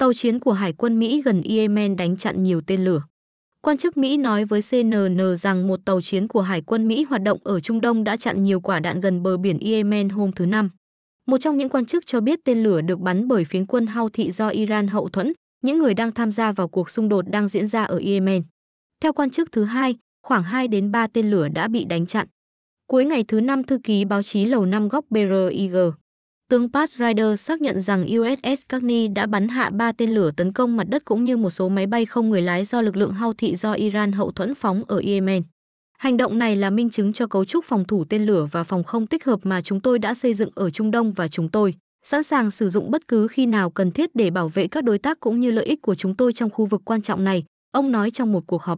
Tàu chiến của Hải quân Mỹ gần Yemen đánh chặn nhiều tên lửa. Quan chức Mỹ nói với CNN rằng một tàu chiến của Hải quân Mỹ hoạt động ở Trung Đông đã chặn nhiều quả đạn gần bờ biển Yemen hôm thứ Năm. Một trong những quan chức cho biết tên lửa được bắn bởi phiến quân Houthi do Iran hậu thuẫn, những người đang tham gia vào cuộc xung đột đang diễn ra ở Yemen. Theo quan chức thứ hai, khoảng 2 đến 3 tên lửa đã bị đánh chặn. Cuối ngày thứ năm thư ký báo chí Lầu Năm Góc BRIG Tướng Pat Ryder xác nhận rằng USS Cagney đã bắn hạ ba tên lửa tấn công mặt đất cũng như một số máy bay không người lái do lực lượng hao thị do Iran hậu thuẫn phóng ở Yemen. Hành động này là minh chứng cho cấu trúc phòng thủ tên lửa và phòng không tích hợp mà chúng tôi đã xây dựng ở Trung Đông và chúng tôi sẵn sàng sử dụng bất cứ khi nào cần thiết để bảo vệ các đối tác cũng như lợi ích của chúng tôi trong khu vực quan trọng này, ông nói trong một cuộc họp.